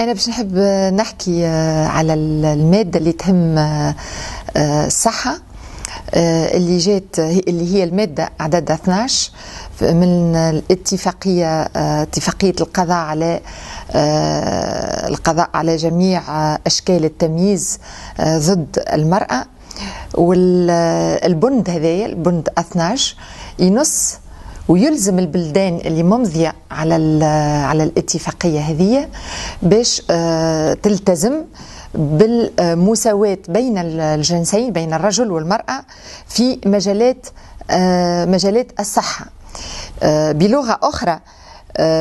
انا باش نحب نحكي آه، على الماده اللي تهم آه، الصحه آه، اللي جات اللي هي الماده عددها 12 من الاتفاقيه اتفاقيه القضاء على القضاء على جميع اشكال التمييز ضد المراه والبند هذايا البند 12 ينص ويلزم البلدان اللي ممضيه على على الاتفاقيه هذه باش آه، تلتزم بالمساواة بين الجنسين بين الرجل والمرأة في مجالات آه، مجالات الصحة آه، بلغة أخرى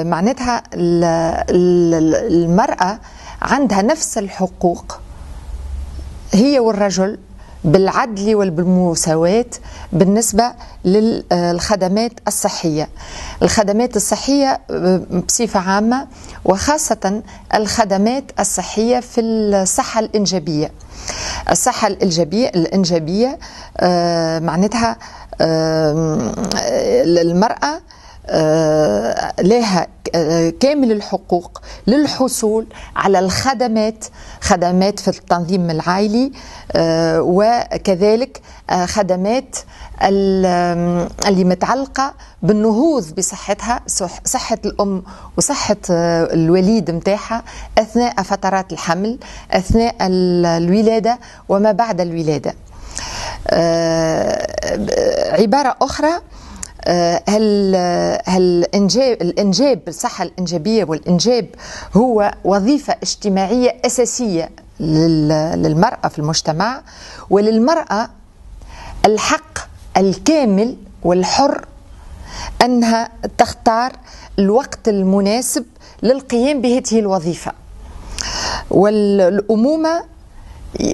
معناتها المرأة عندها نفس الحقوق هي والرجل بالعدل والمساواة بالنسبة للخدمات الصحية الخدمات الصحية آه، بصفة عامة وخاصة الخدمات الصحية في الصحة الإنجابية الصحة الإنجابية, الإنجابية آه، معناتها المرأة آه، آه، لها آه، كامل الحقوق للحصول على الخدمات خدمات في التنظيم العائلي آه، وكذلك خدمات اللي متعلقه بالنهوض بصحتها صحه الام وصحه الوليد متاعها اثناء فترات الحمل اثناء الولاده وما بعد الولاده عباره اخرى آه، هل هل الانجاب الصحه الانجابيه والانجاب هو وظيفه اجتماعيه اساسيه للمراه في المجتمع وللمراه الحق الكامل والحر انها تختار الوقت المناسب للقيام بهذه الوظيفه والامومه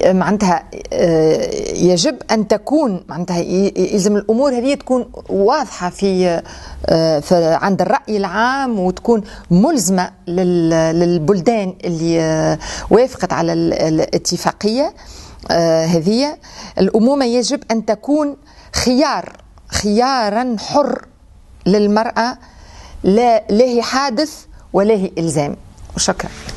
معناتها آه، يجب ان تكون معناتها يلزم الامور هذه تكون واضحه في, آه، في عند الراي العام وتكون ملزمه للبلدان اللي آه، وافقت على الاتفاقيه هذه الامومه يجب ان تكون خيار خيارا حر للمراه لا هي حادث ولا هي الزام وشكرا